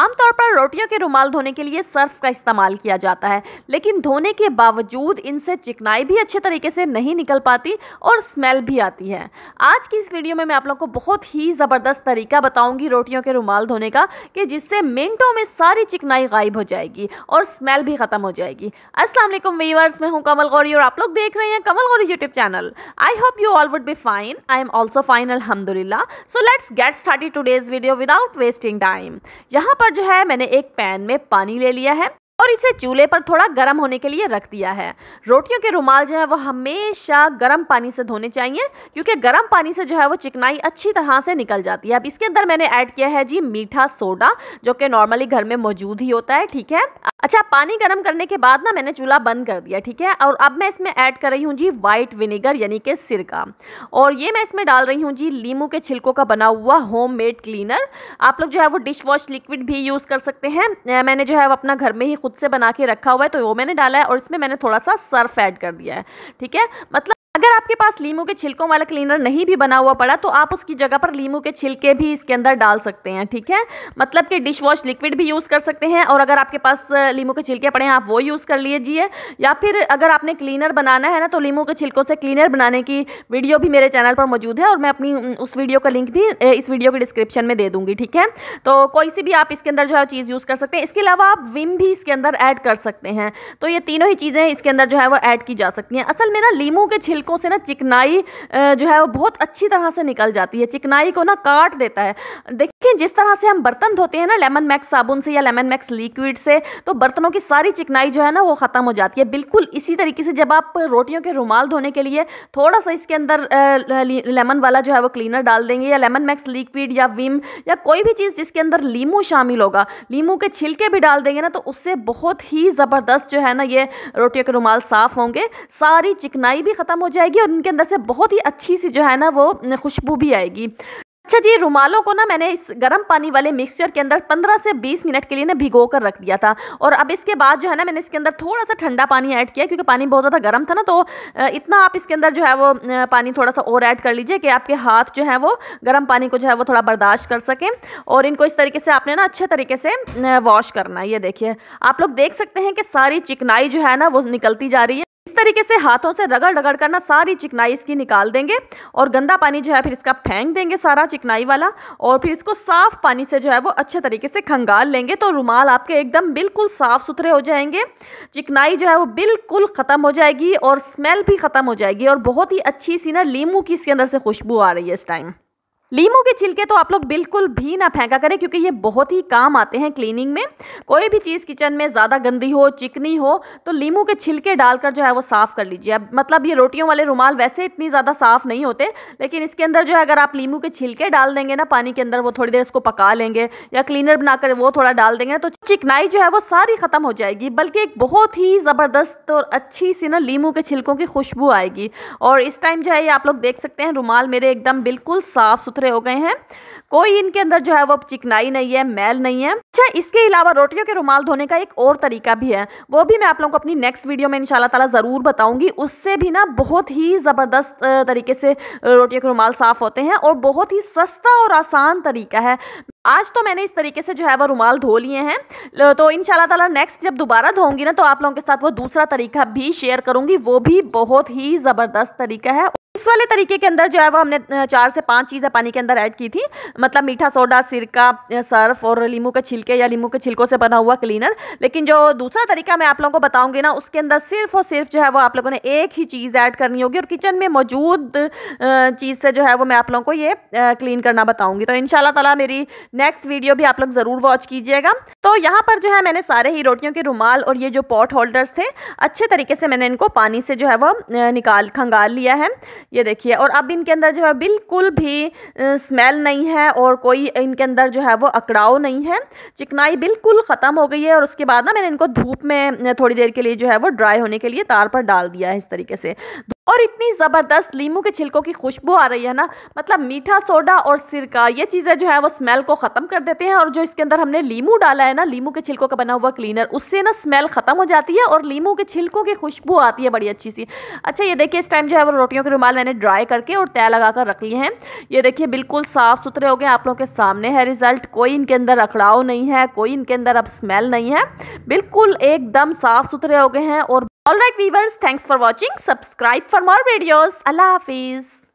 आमतौर पर रोटियों के रुमाल धोने के लिए सर्फ का इस्तेमाल किया जाता है लेकिन धोने के बावजूद इनसे चिकनाई भी अच्छे तरीके से नहीं निकल पाती और स्मेल भी आती है आज की इस वीडियो में मैं आप लोग को बहुत ही ज़बरदस्त तरीका बताऊंगी रोटियों के रुमाल धोने का कि जिससे मिनटों में सारी चिकनाई गायब हो जाएगी और स्मेल भी ख़त्म हो जाएगी असलम वीवर्स मैं हूँ कमल गौरी और आप लोग देख रहे हैं Kamal Gauri YouTube channel I hope you all would be fine I am also fine अलहमदिल्ला so let's get start today's video without wasting time यहाँ पर पर जो है मैंने एक पैन में पानी ले लिया है और इसे चूल्हे पर थोड़ा गर्म होने के लिए रख दिया है रोटियों के रुमाल जो है वो हमेशा गर्म पानी से धोने चाहिए क्योंकि गर्म पानी से जो है वो चिकनाई अच्छी तरह से निकल जाती है अब इसके अंदर मैंने ऐड किया है जी मीठा सोडा जो कि नॉर्मली घर में मौजूद ही होता है ठीक है अच्छा पानी गर्म करने के बाद ना मैंने चूल्हा बंद कर दिया ठीक है और अब मैं इसमें ऐड कर रही हूँ जी वाइट विनेगर यानी कि सिरका और ये मैं इसमें डाल रही हूँ जी लीमू के छिलकों का बना हुआ होम मेड क्लीनर आप लोग जो है वो डिश वॉश लिक्विड भी यूज़ कर सकते हैं मैंने जो है वो अपना घर में ही खुद से बना के रखा हुआ है तो वो मैंने डाला है और इसमें मैंने थोड़ा सा सर्फ ऐड कर दिया है ठीक है मतलब आपके पास लीमू के छिलकों वाला क्लीनर नहीं भी बना हुआ पड़ा तो आप उसकी जगह पर लीमू के छिलके भी इसके अंदर डाल सकते हैं ठीक है मतलब कि डिश वॉश लिक्विड भी यूज़ कर सकते हैं और अगर आपके पास लीमू के छिलके पड़े हैं आप वो यूज़ कर लीजिए या फिर अगर आपने क्लीनर बनाना है ना तो लीमू के छिलकों से क्लीनर बनाने की वीडियो भी मेरे चैनल पर मौजूद है और मैं अपनी उस वीडियो का लिंक भी इस वीडियो के डिस्क्रिप्शन में दे दूँगी ठीक है तो कोई सी भी आप इसके अंदर जो है चीज़ यूज़ कर सकते हैं इसके अलावा आप विम भी इसके अंदर ऐड कर सकते हैं तो ये तीनों ही चीज़ें इसके अंदर जो है वो ऐड की जा सकती हैं असल में ना लीमू के छिलकों से ना चिकनाई जो है वो बहुत अच्छी तरह से निकल जाती है चिकनाई को ना काट देता है देखिए जिस तरह से हम बर्तन धोते हैं ना लेमन मैक्स साबुन से या लेमन मैक्स लिक्विड से तो बर्तनों की सारी चिकनाई जो है ना वो ख़त्म हो जाती है बिल्कुल इसी तरीके से जब आप रोटियों के रुमाल धोने के लिए थोड़ा सा इसके अंदर लेमन वाला जो है वो क्लीनर डाल देंगे या लेमन मैक्स लिक्विड या विम या कोई भी चीज़ जिसके अंदर लीमू शामिल होगा लीमू के छिलके भी डाल देंगे ना तो उससे बहुत ही ज़बरदस्त जो है ना ये रोटियों के रुमाल साफ़ होंगे सारी चिकनाई भी ख़त्म हो जाएगी और इनके अंदर से बहुत ही अच्छी सी जो है ना वो खुशबू भी आएगी अच्छा जी रुमालों को ना मैंने इस गर्म पानी वाले मिक्सचर के अंदर 15 से 20 मिनट के लिए ना भिगो कर रख दिया था और अब इसके बाद जो है ना मैंने इसके अंदर थोड़ा सा ठंडा पानी ऐड किया क्योंकि पानी बहुत ज़्यादा गर्म था ना तो इतना आप इसके अंदर जो है वो पानी थोड़ा सा और ऐड कर लीजिए कि आपके हाथ जो है वो गर्म पानी को जो है वो थोड़ा बर्दाश्त कर सकें और इनको इस तरीके से आपने ना अच्छे तरीके से वॉश करना है ये देखिए आप लोग देख सकते हैं कि सारी चिकनाई जो है ना वो निकलती जा रही है तरीके से हाथों से रगड़ रगड़ कर ना सारी चिकनाई इसकी निकाल देंगे और गंदा पानी जो है फिर इसका फेंक देंगे सारा चिकनाई वाला और फिर इसको साफ़ पानी से जो है वो अच्छे तरीके से खंगाल लेंगे तो रुमाल आपके एकदम बिल्कुल साफ़ सुथरे हो जाएंगे चिकनाई जो है वो बिल्कुल ख़त्म हो जाएगी और स्मेल भी ख़त्म हो जाएगी और बहुत ही अच्छी सी ना लीमू की इसके अंदर से खुशबू आ रही है इस टाइम लीमू के छिलके तो आप लोग बिल्कुल भी ना फेंका करें क्योंकि ये बहुत ही काम आते हैं क्लीनिंग में कोई भी चीज़ किचन में ज़्यादा गंदी हो चिकनी हो तो लीमू के छिलके डालकर जो है वो साफ़ कर लीजिए अब मतलब ये रोटियों वाले रुमाल वैसे इतनी ज़्यादा साफ़ नहीं होते लेकिन इसके अंदर जो है अगर आप लीमू के छिलके डाल देंगे ना पानी के अंदर वो थोड़ी देर इसको पका लेंगे या क्लीनर बनाकर वो थोड़ा डाल देंगे ना तो चिकनाई जो है वो सारी ख़त्म हो जाएगी बल्कि एक बहुत ही ज़बरदस्त और अच्छी सी ना लीमू के छिलकों की खुशबू आएगी और इस टाइम जो है ये आप लोग देख सकते हैं रुमाल मेरे एकदम बिल्कुल साफ़ सुथरे हो गए हैं कोई इनके अंदर जो है वो चिकनाई नहीं है मैल नहीं है अच्छा इसके अलावा रोटियों के रुमाल धोने का एक और तरीका भी है वो भी मैं आप लोगों को अपनी नेक्स्ट वीडियो में इंशाल्लाह ताला ज़रूर बताऊंगी उससे भी ना बहुत ही ज़बरदस्त तरीके से रोटियों के रुमाल साफ़ होते हैं और बहुत ही सस्ता और आसान तरीका है आज तो मैंने इस तरीके से जो है वो रुमाल धो लिए हैं तो इन ताला नेक्स्ट जब दोबारा धोंगी ना तो आप लोगों के साथ वो दूसरा तरीका भी शेयर करूंगी वो भी बहुत ही ज़बरदस्त तरीका है इस वाले तरीके के अंदर जो है वो हमने चार से पांच चीज़ें पानी के अंदर ऐड की थी मतलब मीठा सोडा सिरका सर्फ और लीमू के छिलके या लीमू के छिलकों से बना हुआ क्लीनर लेकिन जो दूसरा तरीका मैं आप लोगों को बताऊंगी ना उसके अंदर सिर्फ और सिर्फ जो है वो आप लोगों ने एक ही चीज़ ऐड करनी होगी और किचन में मौजूद चीज़ से जो है वो मैं आप लोगों को ये क्लीन करना बताऊँगी तो इन ताला मेरी नेक्स्ट वीडियो भी आप लोग ज़रूर वॉच कीजिएगा तो यहाँ पर जो है मैंने सारे ही रोटियों के रुमाल और ये जो पॉट होल्डर्स थे अच्छे तरीके से मैंने इनको पानी से जो है वो निकाल खंगाल लिया है ये देखिए और अब इनके अंदर जो है बिल्कुल भी स्मेल नहीं है और कोई इनके अंदर जो है वो अकड़ाव नहीं है चिकनाई बिल्कुल ख़त्म हो गई है और उसके बाद ना मैंने इनको धूप में थोड़ी देर के लिए जो है वो ड्राई होने के लिए तार पर डाल दिया है इस तरीके से और इतनी ज़बरदस्त लीमू के छिलकों की खुशबू आ रही है ना मतलब मीठा सोडा और सिरका ये चीज़ें जो है वो स्मेल को ख़त्म कर देते हैं और जो इसके अंदर हमने लीमू डाला है ना लीमू के छिलकों का बना हुआ क्लीनर उससे ना स्मेल ख़त्म हो जाती है और लीमू के छिलकों की खुशबू आती है बड़ी अच्छी सी अच्छा ये देखिए इस टाइम जो है वो रोटियों के रुमाल मैंने ड्राई करके और तय लगा कर रख लिए हैं ये देखिए बिल्कुल साफ़ सुथरे हो गए आप लोगों के सामने है रिज़ल्ट कोई इनके अंदर अखड़ाव नहीं है कोई इनके अंदर अब स्मेल नहीं है बिल्कुल एकदम साफ़ सुथरे हो गए हैं और Alright viewers, thanks for watching. Subscribe for more videos. Allah Hafiz.